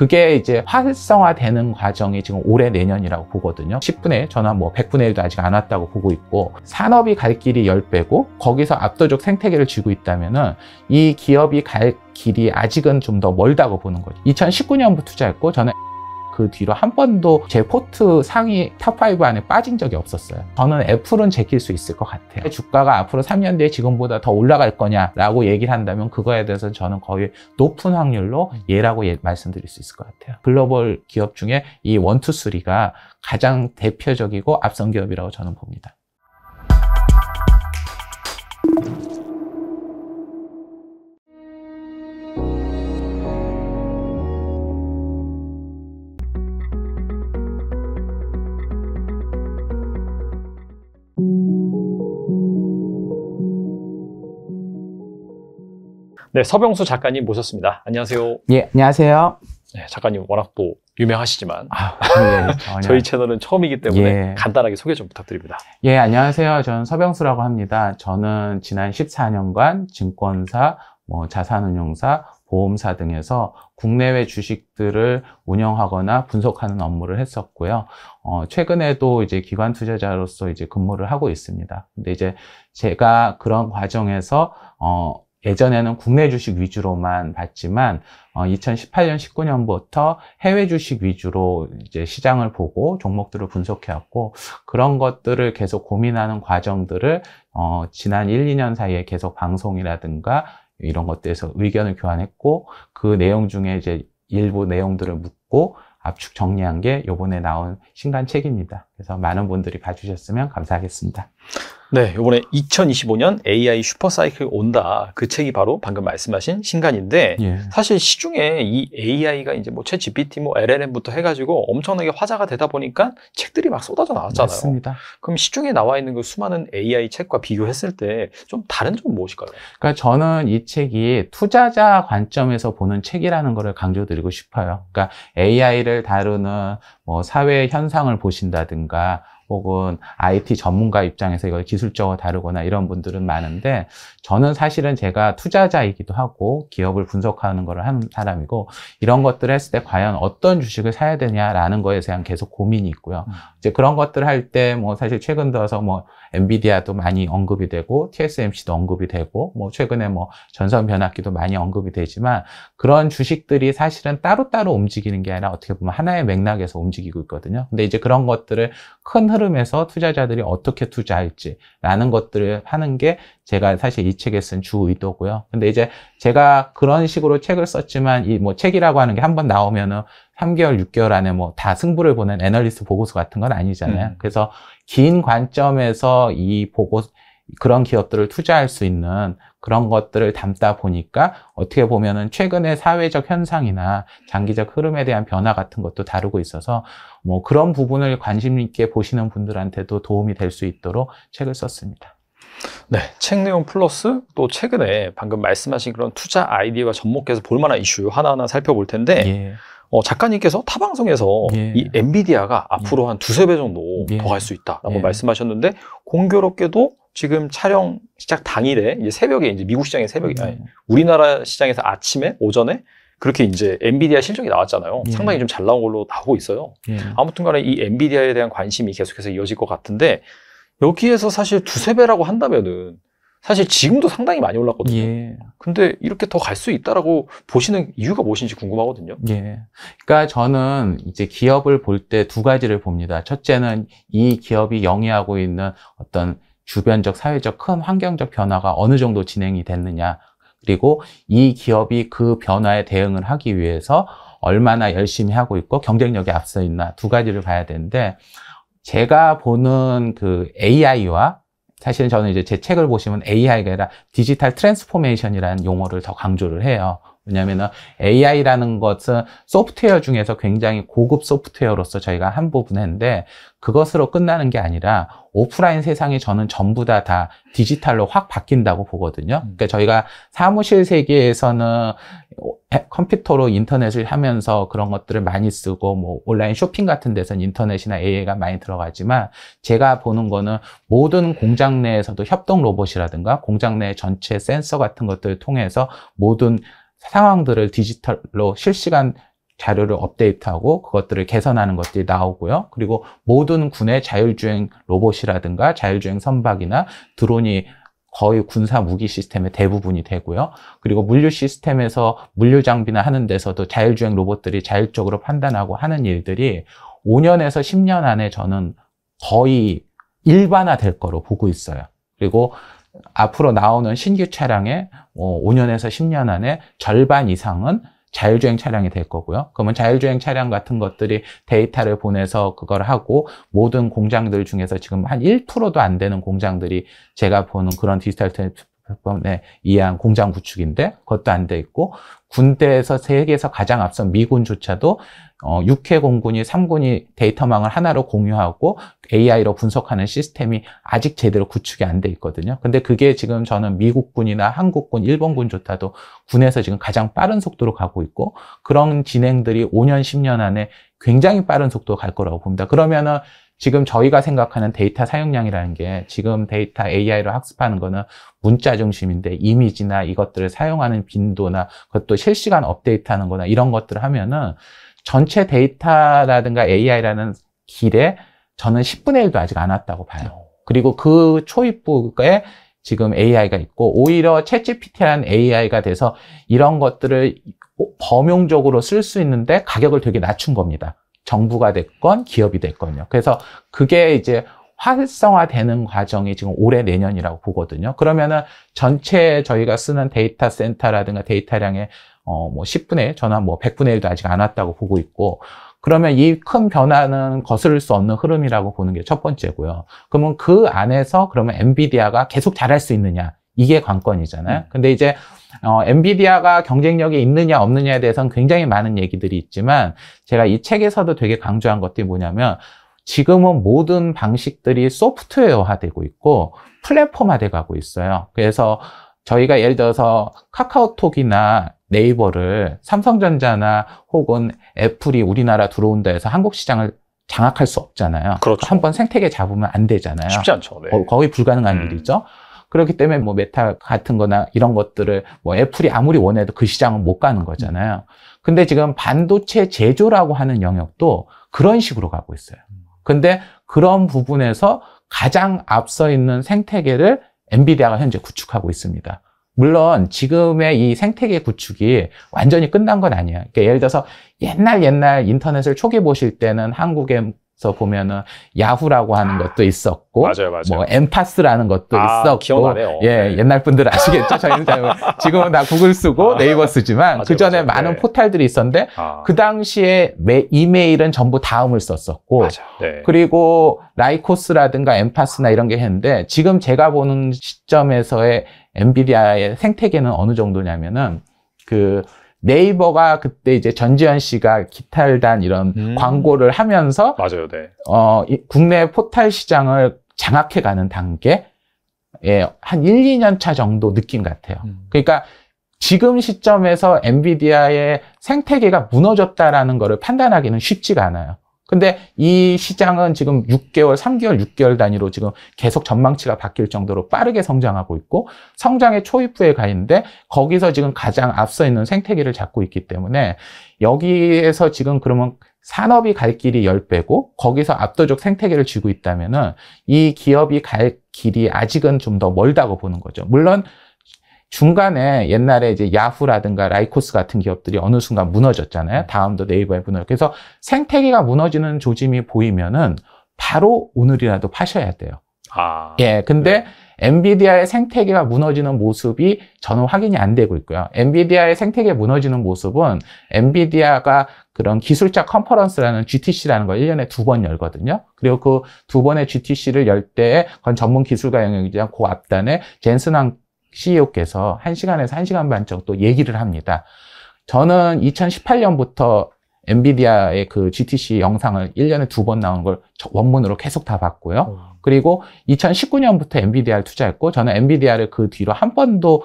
그게 이제 활성화되는 과정이 지금 올해 내년이라고 보거든요. 10분의 1, 저는 뭐 100분의 1도 아직 안 왔다고 보고 있고 산업이 갈 길이 10배고 거기서 압도적 생태계를 쥐고 있다면 은이 기업이 갈 길이 아직은 좀 더 멀다고 보는 거죠. 2019년부터 투자했고 저는 그 뒤로 한 번도 제 포트 상위 탑5 안에 빠진 적이 없었어요. 저는 애플은 제낄 수 있을 것 같아요. 주가가 앞으로 3년 뒤에 지금보다 더 올라갈 거냐라고 얘기를 한다면 그거에 대해서는 저는 거의 높은 확률로 음. 예라고 예, 말씀드릴 수 있을 것 같아요. 글로벌 기업 중에 이 원투쓰리가 가장 대표적이고 앞선 기업이라고 저는 봅니다. 네, 서병수 작가님 모셨습니다. 안녕하세요. 예, 안녕하세요. 네, 작가님 워낙 또 유명하시지만 아, 예, 예 저희 채널은 처음이기 때문에 예. 간단하게 소개 좀 부탁드립니다. 예, 안녕하세요. 저는 서병수라고 합니다. 저는 지난 14년간 증권사, 뭐 자산운용사, 보험사 등에서 국내외 주식들을 운영하거나 분석하는 업무를 했었고요. 어, 최근에도 이제 기관 투자자로서 이제 근무를 하고 있습니다. 근데 이제 제가 그런 과정에서 어, 예전에는 국내 주식 위주로만 봤지만 어, 2018년 19년부터 해외 주식 위주로 이제 시장을 보고 종목들을 분석해 왔고 그런 것들을 계속 고민하는 과정들을 어, 지난 1, 2년 사이에 계속 방송이라든가 이런 것들에서 의견을 교환했고 그 내용 중에 이제 일부 내용들을 묻고 압축 정리한 게 요번에 나온 신간 책입니다. 그래서 많은 분들이 봐주셨으면 감사하겠습니다. 네, 이번에 2025년 AI 슈퍼사이클 온다. 그 책이 바로 방금 말씀하신 신간인데 예. 사실 시중에 이 AI가 이제 뭐챗 GPT, 뭐 LLM부터 뭐 해가지고 엄청나게 화제가 되다 보니까 책들이 막 쏟아져 나왔잖아요. 맞습니다. 그럼 시중에 나와 있는 그 수많은 AI 책과 비교했을 때 좀 다른 점은 무엇일까요? 그러니까 저는 이 책이 투자자 관점에서 보는 책이라는 것을 강조드리고 싶어요. 그러니까 AI를 다루는 뭐 사회 현상을 보신다든가 혹은 IT 전문가 입장에서 이걸 기술적으로 다루거나 이런 분들은 많은데 저는 사실은 제가 투자자이기도 하고 기업을 분석하는 걸를 하는 사람이고 이런 것들을 했을 때 과연 어떤 주식을 사야 되냐라는 거에 대한 계속 고민이 있고요. 음. 이제 그런 것들을 할 때 뭐 사실 최근 들어서 뭐 엔비디아도 많이 언급이 되고 TSMC도 언급이 되고 뭐 최근에 뭐 전선 변압기도 많이 언급이 되지만 그런 주식들이 사실은 따로따로 움직이는 게 아니라 어떻게 보면 하나의 맥락에서 움직이고 있거든요. 근데 이제 그런 것들을 큰 흐름에서 투자자들이 어떻게 투자할지라는 것들을 하는 게 제가 사실 이 책에 쓴 주 의도고요. 근데 이제 제가 그런 식으로 책을 썼지만 이 뭐 책이라고 하는 게한번 나오면은 3개월, 6개월 안에 뭐 다 승부를 보는 애널리스트 보고서 같은 건 아니잖아요. 음. 그래서 긴 관점에서 이 보고 그런 기업들을 투자할 수 있는 그런 것들을 담다 보니까 어떻게 보면은 최근의 사회적 현상이나 장기적 흐름에 대한 변화 같은 것도 다루고 있어서 뭐 그런 부분을 관심 있게 보시는 분들한테도 도움이 될 수 있도록 책을 썼습니다. 네, 책 내용 플러스 또 최근에 방금 말씀하신 그런 투자 아이디어와 접목해서 볼만한 이슈 하나하나 살펴볼 텐데 예. 어, 작가님께서 타 방송에서 예. 이 엔비디아가 앞으로 예. 한 두세 배 정도 예. 더갈 수 있다라고 예. 말씀하셨는데 공교롭게도 지금 촬영 시작 당일에 이제 새벽에 이제 미국 시장에새벽에 아니 네. 우리나라 시장에서 아침에 오전에 그렇게 이제 엔비디아 실적이 나왔잖아요. 예. 상당히 좀 잘 나온 걸로 나오고 있어요. 예. 아무튼간에 이 엔비디아에 대한 관심이 계속해서 이어질 것 같은데 여기에서 사실 두세 배라고 한다면은 사실 지금도 상당히 많이 올랐거든요. 예. 근데 이렇게 더 갈 수 있다라고 보시는 이유가 무엇인지 궁금하거든요. 예. 그러니까 저는 이제 기업을 볼 때 두 가지를 봅니다. 첫째는 이 기업이 영위하고 있는 어떤 주변적, 사회적, 큰 환경적 변화가 어느 정도 진행이 됐느냐. 그리고 이 기업이 그 변화에 대응을 하기 위해서 얼마나 열심히 하고 있고 경쟁력이 앞서 있나 두 가지를 봐야 되는데 제가 보는 그 AI와 사실은 저는 이제 제 책을 보시면 AI가 아니라 디지털 트랜스포메이션이라는 용어를 더 강조를 해요. 왜냐하면 AI라는 것은 소프트웨어 중에서 굉장히 고급 소프트웨어로서 저희가 한 부분인데 그것으로 끝나는 게 아니라 오프라인 세상이 저는 전부 다 다 디지털로 확 바뀐다고 보거든요. 음. 그러니까 저희가 사무실 세계에서는 컴퓨터로 인터넷을 하면서 그런 것들을 많이 쓰고 뭐 온라인 쇼핑 같은 데서는 인터넷이나 AI가 많이 들어가지만 제가 보는 거는 모든 공장 내에서도 협동 로봇이라든가 공장 내 전체 센서 같은 것들을 통해서 모든 상황들을 디지털로 실시간 자료를 업데이트하고 그것들을 개선하는 것들이 나오고요. 그리고 모든 군의 자율주행 로봇이라든가 자율주행 선박이나 드론이 거의 군사 무기 시스템의 대부분이 되고요. 그리고 물류 시스템에서 물류 장비나 하는 데서도 자율주행 로봇들이 자율적으로 판단하고 하는 일들이 5년에서 10년 안에 저는 거의 일반화 될 거로 보고 있어요. 그리고 앞으로 나오는 신규 차량의 5년에서 어, 10년 안에 절반 이상은 자율주행 차량이 될 거고요. 그러면 자율주행 차량 같은 것들이 데이터를 보내서 그걸 하고 모든 공장들 중에서 지금 한 1%도 안 되는 공장들이 제가 보는 그런 디지털 트랜스, 네, 이법에 의한 공장 구축인데 그것도 안 돼 있고 군대에서 세계에서 가장 앞선 미군조차도 어, 6회 공군이 삼군이 데이터망을 하나로 공유하고 AI로 분석하는 시스템이 아직 제대로 구축이 안 돼 있거든요. 근데 그게 지금 저는 미국군이나 한국군, 일본군조차도 군에서 지금 가장 빠른 속도로 가고 있고 그런 진행들이 5년, 10년 안에 굉장히 빠른 속도로 갈 거라고 봅니다. 그러면은 지금 저희가 생각하는 데이터 사용량이라는 게 지금 데이터 AI로 학습하는 거는 문자 중심인데 이미지나 이것들을 사용하는 빈도나 그것도 실시간 업데이트하는 거나 이런 것들을 하면은 전체 데이터라든가 AI라는 길에 저는 10분의 1도 아직 안 왔다고 봐요. 그리고 그 초입부에 지금 AI가 있고 오히려 챗 g 피티라는 AI가 돼서 이런 것들을 범용적으로 쓸 수 있는데 가격을 되게 낮춘 겁니다. 정부가 됐건 기업이 됐건요. 그래서 그게 이제 활성화되는 과정이 지금 올해 내년이라고 보거든요. 그러면은 전체 저희가 쓰는 데이터 센터라든가 데이터량의 어 뭐 10분의 1, 전는뭐 100분의 1도 아직 안 왔다고 보고 있고 그러면 이 큰 변화는 거스를 수 없는 흐름이라고 보는 게 첫 번째고요. 그러면 그 안에서 그러면 엔비디아가 계속 잘할 수 있느냐 이게 관건이잖아요. 음. 근데 이제 어, 엔비디아가 경쟁력이 있느냐 없느냐에 대해서는 굉장히 많은 얘기들이 있지만 제가 이 책에서도 되게 강조한 것들이 뭐냐면 지금은 모든 방식들이 소프트웨어화되고 있고 플랫폼화돼가고 있어요. 그래서 저희가 예를 들어서 카카오톡이나 네이버를 삼성전자나 혹은 애플이 우리나라 들어온다 해서 한국 시장을 장악할 수 없잖아요. 그렇죠. 한번 생태계 잡으면 안 되잖아요. 쉽지 않죠. 네. 거의 불가능한 음. 일이죠. 그렇기 때문에 뭐 메타 같은 거나 이런 것들을 뭐 애플이 아무리 원해도 그 시장은 못 가는 거잖아요. 근데 지금 반도체 제조라고 하는 영역도 그런 식으로 가고 있어요. 근데 그런 부분에서 가장 앞서 있는 생태계를 엔비디아가 현재 구축하고 있습니다. 물론 지금의 이 생태계 구축이 완전히 끝난 건 아니야. 그러니까 예를 들어서 옛날 옛날 인터넷을 초기 보실 때는 한국의 서 보면은 야후라고 하는 것도 있었고, 맞아요, 맞아요. 뭐 엠파스라는 것도 아, 있었고, 기억나네요. 예, 네. 옛날 분들 아시겠죠? 저희는 지금은 다 구글 쓰고 아, 네이버 쓰지만 그 전에 많은 네. 포탈들이 있었는데 아. 그 당시에 매, 이메일은 전부 다음을 썼었고, 네. 그리고 라이코스라든가 엠파스나 이런 게 했는데 지금 제가 보는 시점에서의 엔비디아의 생태계는 어느 정도냐면은 그 네이버가 그때 이제 전지현 씨가 기타를단 이런 음. 광고를 하면서 맞아요, 네. 어, 이, 국내 포탈 시장을 장악해 가는 단계 예, 한 1, 2년 차 정도 느낌 같아요. 음. 그러니까 지금 시점에서 엔비디아의 생태계가 무너졌다라는 거를 판단하기는 쉽지가 않아요. 근데 이 시장은 지금 6개월, 3개월, 6개월 단위로 지금 계속 전망치가 바뀔 정도로 빠르게 성장하고 있고 성장의 초입부에 가 있는데 거기서 지금 가장 앞서 있는 생태계를 잡고 있기 때문에 여기에서 지금 그러면 산업이 갈 길이 열배고 거기서 압도적 생태계를 쥐고 있다면은 이 기업이 갈 길이 아직은 좀 더 멀다고 보는 거죠. 물론 중간에 옛날에 이제 야후라든가 라이코스 같은 기업들이 어느 순간 무너졌잖아요. 음. 다음도 네이버에 무너졌. 그래서 생태계가 무너지는 조짐이 보이면은 바로 오늘이라도 파셔야 돼요. 아. 예. 근데 네. 엔비디아의 생태계가 무너지는 모습이 저는 확인이 안 되고 있고요. 엔비디아의 생태계 무너지는 모습은 엔비디아가 그런 기술자 컨퍼런스라는 GTC라는 걸 1년에 두 번 열거든요. 그리고 그 두 번의 GTC를 열 때에 건 전문 기술가 영역이자 그 앞단에 젠슨한 CEO께서 1시간에서 1시간 반 정도 얘기를 합니다. 저는 2018년부터 엔비디아의 그 GTC 영상을 1년에 두 번나온걸 원문으로 계속 다 봤고요. 어. 그리고 2019년부터 엔비디아를 투자했고 저는 엔비디아를 그 뒤로 한 번도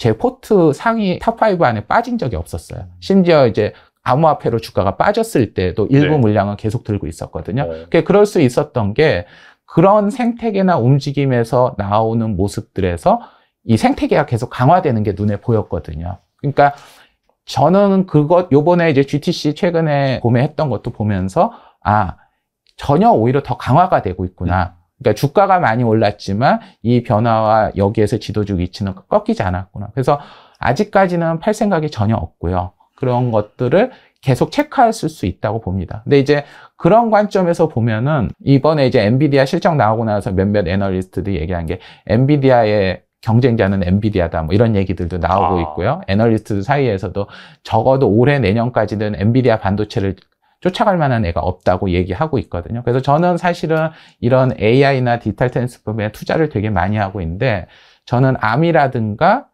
제 포트 상위 탑5 안에 빠진 적이 없었어요. 심지어 이제 암호화폐로 주가가 빠졌을 때도 일부 네. 물량은 계속 들고 있었거든요. 네. 그럴 수 있었던 게 그런 생태계나 움직임에서 나오는 모습들에서 이 생태계가 계속 강화되는 게 눈에 보였거든요. 그러니까 저는 그것 요번에 이제 GTC 최근에 구매했던 것도 보면서 아 전혀 오히려 더 강화가 되고 있구나. 음. 그러니까 주가가 많이 올랐지만 이 변화와 여기에서 지도주 위치는 꺾이지 않았구나. 그래서 아직까지는 팔 생각이 전혀 없고요. 그런 것들을 계속 체크할수 있다고 봅니다. 근데 이제 그런 관점에서 보면은 이번에 이제 엔비디아 실적 나오고 나서 몇몇 애널리스트들이 얘기한 게 엔비디아의 경쟁자는 엔비디아다 뭐 이런 얘기들도 나오고 아. 있고요. 애널리스트 사이에서도 적어도 올해 내년까지는 엔비디아 반도체를 쫓아갈 만한 애가 없다고 얘기하고 있거든요. 그래서 저는 사실은 이런 AI나 디지털 트랜스폼에 투자를 되게 많이 하고 있는데 저는 암이라든가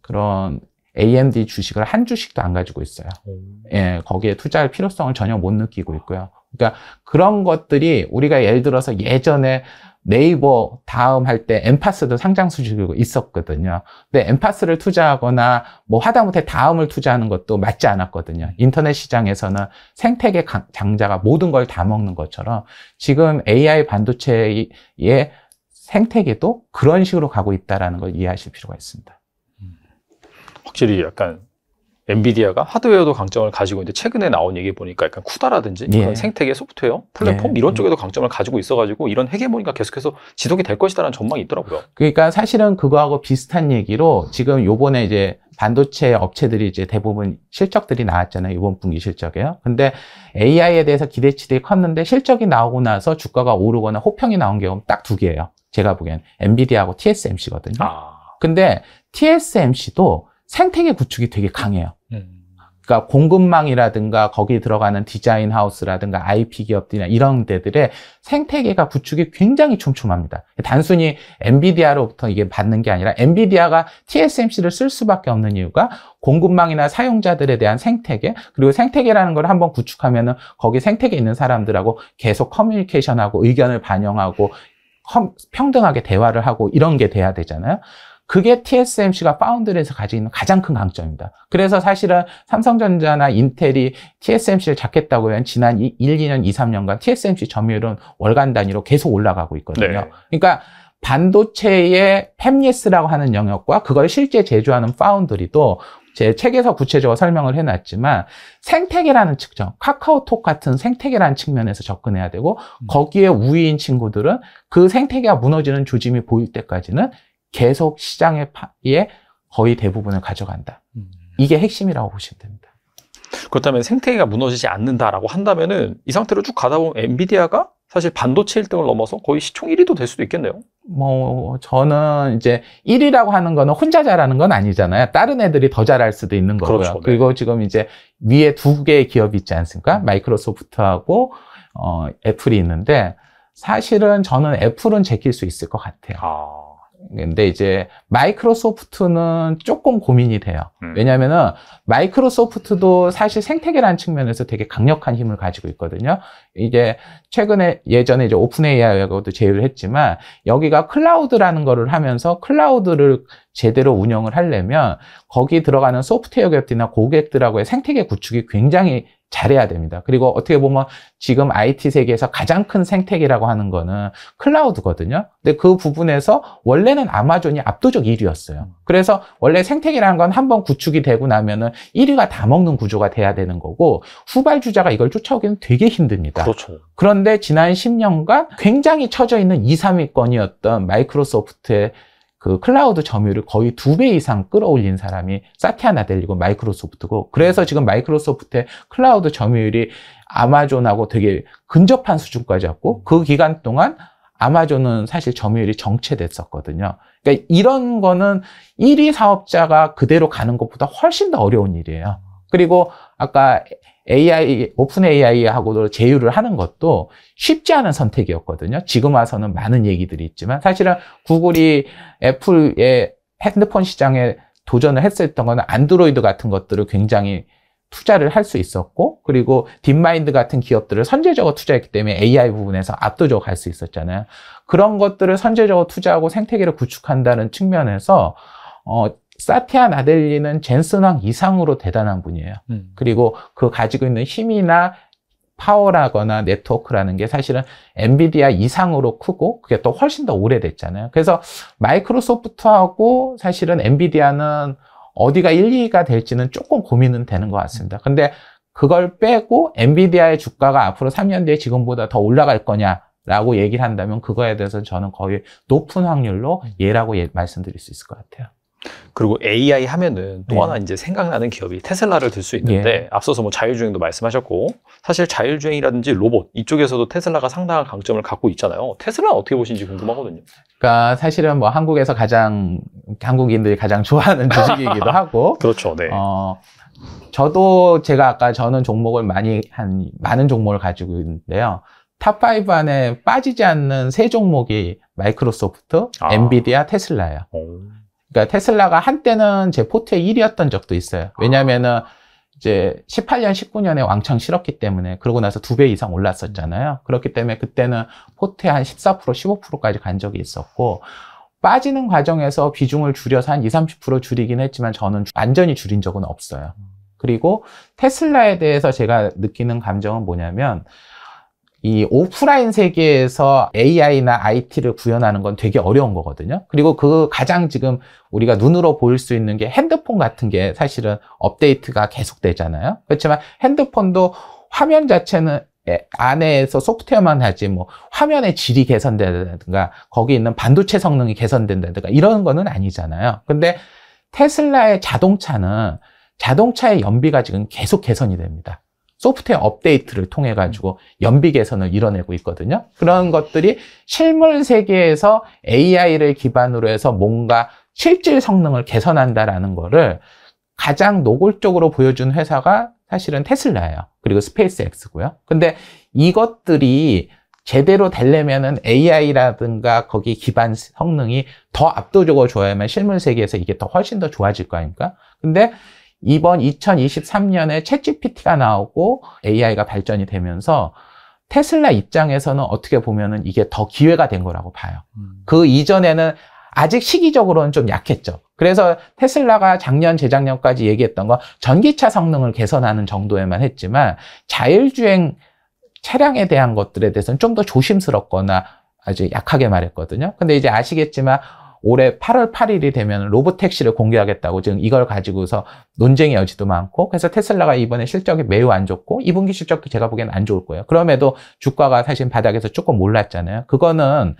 그런 AMD 주식을 한 주식도 안 가지고 있어요. 음. 예, 거기에 투자할 필요성을 전혀 못 느끼고 있고요. 그러니까 그런 것들이 우리가 예를 들어서 예전에 네이버 다음 할 때 엠파스도 상장 수주고 있었거든요. 근데 엠파스를 투자하거나 뭐 하다못해 다음을 투자하는 것도 맞지 않았거든요. 인터넷 시장에서는 생태계 장자가 모든 걸 다 먹는 것처럼 지금 AI 반도체의 생태계도 그런 식으로 가고 있다는 걸 이해하실 필요가 있습니다. 확실히 약간 엔비디아가 하드웨어도 강점을 가지고 있는데 최근에 나온 얘기 보니까 약간 쿠다라든지 예. 그런 생태계 소프트웨어 플랫폼 예. 이런 쪽에도 강점을 가지고 있어가지고 이런 헤게모니가 계속해서 지속이 될 것이다라는 전망이 있더라고요. 그러니까 사실은 그거하고 비슷한 얘기로 지금 요번에 이제 반도체 업체들이 이제 대부분 실적들이 나왔잖아요. 이번 분기 실적이요. 근데 AI에 대해서 기대치들이 컸는데 실적이 나오고 나서 주가가 오르거나 호평이 나온 경우 딱 두 개예요. 제가 보기엔 엔비디아하고 TSMC거든요. 아. 근데 TSMC도 생태계 구축이 되게 강해요. 그러니까 공급망이라든가 거기 에 들어가는 디자인 하우스라든가 IP 기업들이나 이런 데들의 생태계가 구축이 굉장히 촘촘합니다. 단순히 엔비디아로부터 이게 받는 게 아니라 엔비디아가 TSMC를 쓸 수밖에 없는 이유가 공급망이나 사용자들에 대한 생태계 그리고 생태계라는 걸 한번 구축하면은 거기 생태계 있는 사람들하고 계속 커뮤니케이션하고 의견을 반영하고 평등하게 대화를 하고 이런 게 돼야 되잖아요. 그게 TSMC가 파운드에서 가지는 고있 가장 큰 강점입니다. 그래서 사실은 삼성전자나 인텔이 TSMC를 잡겠다고 한 지난 1, 2년, 2, 3년간 TSMC 점유율은 월간 단위로 계속 올라가고 있거든요. 네. 그러니까 반도체의 팹리스라고 하는 영역과 그걸 실제 제조하는 파운드리도 제 책에서 구체적으로 설명을 해놨지만 생태계라는 측정, 카카오톡 같은 생태계라는 측면에서 접근해야 되고 음. 거기에 우위인 친구들은 그 생태계가 무너지는 조짐이 보일 때까지는 계속 시장의 파에 예, 거의 대부분을 가져간다. 음. 이게 핵심이라고 보시면 됩니다. 그렇다면 생태계가 무너지지 않는다라고 한다면은 이 상태로 쭉 가다 보면 엔비디아가 사실 반도체 1등을 넘어서 거의 시총 1위도 될 수도 있겠네요. 뭐 저는 이제 1위라고 하는 거는 혼자 잘하는 건 아니잖아요. 다른 애들이 더 잘할 수도 있는 거고요. 그렇죠, 네. 그리고 지금 이제 위에 두 개의 기업이 있지 않습니까? 마이크로소프트하고 어, 애플이 있는데 사실은 저는 애플은 제낄 수 있을 것 같아요. 아... 근데 이제 마이크로소프트는 조금 고민이 돼요. 음. 왜냐면은 마이크로소프트도 사실 생태계라는 측면에서 되게 강력한 힘을 가지고 있거든요. 이제 최근에 예전에 이제 오픈 AI하고도 제휴를 했지만 여기가 클라우드라는 거를 하면서 클라우드를 제대로 운영을 하려면 거기 들어가는 소프트웨어 기업들이나 고객들하고의 생태계 구축이 굉장히 잘해야 됩니다. 그리고 어떻게 보면 지금 IT 세계에서 가장 큰 생태계라고 하는 거는 클라우드거든요. 근데 그 부분에서 원래는 아마존이 압도적 1위였어요. 그래서 원래 생태계라는 건 한 번 구축이 되고 나면은 1위가 다 먹는 구조가 돼야 되는 거고 후발주자가 이걸 쫓아오기는 되게 힘듭니다. 그렇죠. 그런데 지난 10년간 굉장히 처져 있는 2, 3위권이었던 마이크로소프트의 그 클라우드 점유율을 거의 두 배 이상 끌어올린 사람이 사티아 나델리고 마이크로소프트고 그래서 지금 마이크로소프트의 클라우드 점유율이 아마존하고 되게 근접한 수준까지 왔고 그 기간 동안 아마존은 사실 점유율이 정체됐었거든요. 그러니까 이런 거는 1위 사업자가 그대로 가는 것보다 훨씬 더 어려운 일이에요. 그리고 아까 AI, 오픈 AI하고도 제휴를 하는 것도 쉽지 않은 선택이었거든요. 지금 와서는 많은 얘기들이 있지만 사실은 구글이 애플의 핸드폰 시장에 도전을 했었던 거는 안드로이드 같은 것들을 굉장히 투자를 할 수 있었고 그리고 딥마인드 같은 기업들을 선제적으로 투자했기 때문에 AI 부분에서 압도적으로 갈 수 있었잖아요. 그런 것들을 선제적으로 투자하고 생태계를 구축한다는 측면에서 어, 사티아 나델리는 젠슨왕 이상으로 대단한 분이에요. 음. 그리고 그 가지고 있는 힘이나 파워라거나 네트워크라는 게 사실은 엔비디아 이상으로 크고 그게 또 훨씬 더 오래됐잖아요. 그래서 마이크로소프트하고 사실은 엔비디아는 어디가 1, 2위가 될지는 조금 고민은 되는 것 같습니다. 음. 근데 그걸 빼고 엔비디아의 주가가 앞으로 3년 뒤에 지금보다 더 올라갈 거냐라고 얘기를 한다면 그거에 대해서는 저는 거의 높은 확률로 음. 예라고 예, 말씀드릴 수 있을 것 같아요. 그리고 AI 하면은 또 네. 하나 이제 생각나는 기업이 테슬라를 들 수 있는데 예. 앞서서 뭐 자율주행도 말씀하셨고 사실 자율주행이라든지 로봇 이쪽에서도 테슬라가 상당한 강점을 갖고 있잖아요. 테슬라 어떻게 보시는지 궁금하거든요. 그러니까 사실은 뭐 한국에서 가장 한국인들이 가장 좋아하는 주식이기도 하고 그렇죠. 네. 어, 저도 제가 아까 저는 종목을 많이 한 많은 종목을 가지고 있는데요. 탑 5 안에 빠지지 않는 세 종목이 마이크로소프트, 아. 엔비디아, 테슬라예요. 오. 어. 그러니까 테슬라가 한때는 제 포트의 1위였던 적도 있어요. 아. 왜냐면은 이제 18년, 19년에 왕창 실었기 때문에 그러고 나서 두 배 이상 올랐었잖아요. 그렇기 때문에 그때는 포트에한 14%, 15%까지 간 적이 있었고 빠지는 과정에서 비중을 줄여서 한 20, 30% 줄이긴 했지만 저는 완전히 줄인 적은 없어요. 그리고 테슬라에 대해서 제가 느끼는 감정은 뭐냐면 이 오프라인 세계에서 AI나 IT를 구현하는 건 되게 어려운 거거든요. 그리고 그 가장 지금 우리가 눈으로 보일 수 있는 게 핸드폰 같은 게 사실은 업데이트가 계속 되잖아요. 그렇지만 핸드폰도 화면 자체는 안에서 소프트웨어만 하지 뭐 화면의 질이 개선된다든가 거기 있는 반도체 성능이 개선된다든가 이런 거는 아니잖아요. 근데 테슬라의 자동차는 자동차의 연비가 지금 계속 개선이 됩니다. 소프트웨어 업데이트를 통해 가지고 연비 개선을 이뤄내고 있거든요. 그런 것들이 실물 세계에서 AI를 기반으로 해서 뭔가 실질 성능을 개선한다라는 거를 가장 노골적으로 보여준 회사가 사실은 테슬라예요. 그리고 스페이스X고요. 근데 이것들이 제대로 되려면은 AI라든가 거기 기반 성능이 더 압도적으로 좋아야만 실물 세계에서 이게 더 훨씬 더 좋아질 거 아닙니까? 근데 이번 2023년에 채 g p t 가 나오고 AI가 발전이 되면서 테슬라 입장에서는 어떻게 보면은 이게 더 기회가 된 거라고 봐요. 음. 그 이전에는 아직 시기적으로는 좀 약했죠. 그래서 테슬라가 작년, 재작년까지 얘기했던 건 전기차 성능을 개선하는 정도에만 했지만 자율주행 차량에 대한 것들에 대해서는 좀 더 조심스럽거나 아주 약하게 말했거든요. 근데 이제 아시겠지만 올해 8월 8일이 되면 로봇 택시를 공개하겠다고 지금 이걸 가지고서 논쟁의 여지도 많고 그래서 테슬라가 이번에 실적이 매우 안 좋고 2분기 실적도 제가 보기에는 안 좋을 거예요. 그럼에도 주가가 사실 바닥에서 조금 올랐잖아요. 그거는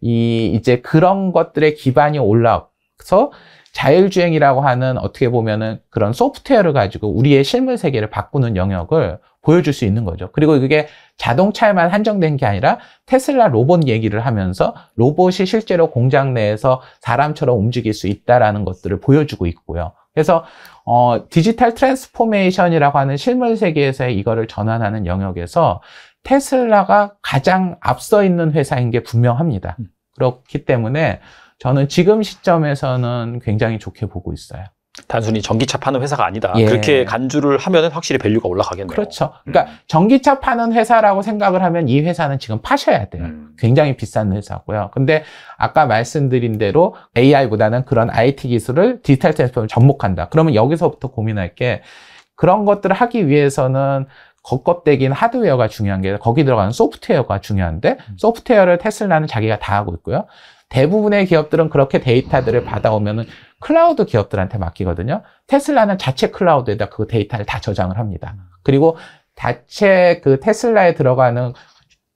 이 이제 그런 것들의 기반이 올라서 자율주행이라고 하는 어떻게 보면은 그런 소프트웨어를 가지고 우리의 실물 세계를 바꾸는 영역을 보여줄 수 있는 거죠. 그리고 그게 자동차에만 한정된 게 아니라 테슬라 로봇 얘기를 하면서 로봇이 실제로 공장 내에서 사람처럼 움직일 수 있다라는 것들을 보여주고 있고요. 그래서 어, 디지털 트랜스포메이션이라고 하는 실물 세계에서의 이거를 전환하는 영역에서 테슬라가 가장 앞서 있는 회사인 게 분명합니다. 음. 그렇기 때문에 저는 지금 시점에서는 굉장히 좋게 보고 있어요. 단순히 전기차 파는 회사가 아니다. 예. 그렇게 간주를 하면 확실히 밸류가 올라가겠네요. 그렇죠. 음. 그러니까 음. 전기차 파는 회사라고 생각을 하면 이 회사는 지금 파셔야 돼요. 음. 굉장히 비싼 회사고요. 근데 아까 말씀드린 대로 AI보다는 그런 IT 기술을 디지털 트랜스폼을 접목한다. 그러면 여기서부터 고민할 게 그런 것들을 하기 위해서는 겉껍데기인 하드웨어가 중요한 게 거기 들어가는 소프트웨어가 중요한데 음. 소프트웨어를 테슬라는 자기가 다 하고 있고요. 대부분의 기업들은 그렇게 데이터들을 받아오면은 클라우드 기업들한테 맡기거든요. 테슬라는 자체 클라우드에다 그 데이터를 다 저장을 합니다. 음. 그리고 자체 그 테슬라에 들어가는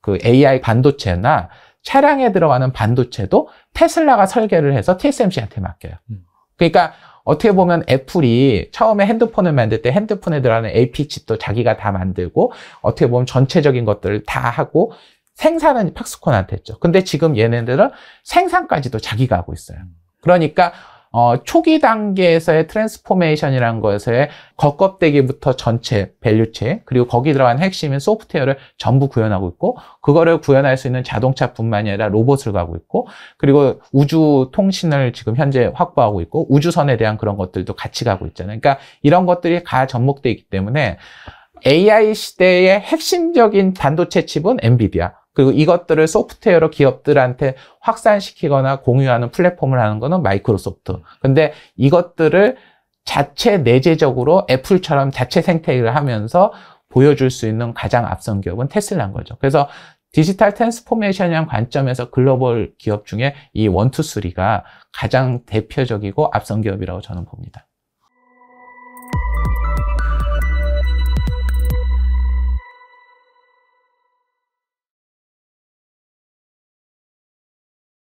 그 AI 반도체나 차량에 들어가는 반도체도 테슬라가 설계를 해서 TSMC한테 맡겨요. 음. 그러니까 어떻게 보면 애플이 처음에 핸드폰을 만들 때 핸드폰에 들어가는 AP 칩도 자기가 다 만들고 어떻게 보면 전체적인 것들을 다 하고 생산은 팍스콘한테 했죠. 근데 지금 얘네들은 생산까지도 자기가 하고 있어요. 음. 그러니까 어, 초기 단계에서의 트랜스포메이션이라는 것에 겉껍데기부터 전체, 밸류체, 그리고 거기 들어간 핵심인 소프트웨어를 전부 구현하고 있고 그거를 구현할 수 있는 자동차뿐만이 아니라 로봇을 가고 있고 그리고 우주 통신을 지금 현재 확보하고 있고 우주선에 대한 그런 것들도 같이 가고 있잖아요. 그러니까 이런 것들이 다 접목돼 있기 때문에 AI 시대의 핵심적인 반도체 칩은 엔비디아. 그리고 이것들을 소프트웨어로 기업들한테 확산시키거나 공유하는 플랫폼을 하는 거는 마이크로소프트. 근데 이것들을 자체 내재적으로 애플처럼 자체 생태계를 하면서 보여줄 수 있는 가장 앞선 기업은 테슬라인 거죠. 그래서 디지털 트랜스포메이션이란 관점에서 글로벌 기업 중에 이 원투쓰리가 가장 대표적이고 앞선 기업이라고 저는 봅니다.